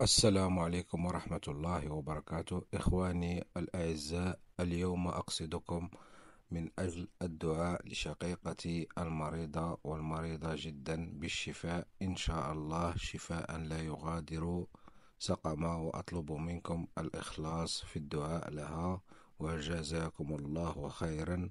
السلام عليكم ورحمة الله وبركاته إخواني الأعزاء اليوم أقصدكم من أجل الدعاء لشقيقتي المريضة والمريضة جدا بالشفاء إن شاء الله شفاء لا يغادر سقما وأطلب منكم الإخلاص في الدعاء لها وجزاكم الله خيرا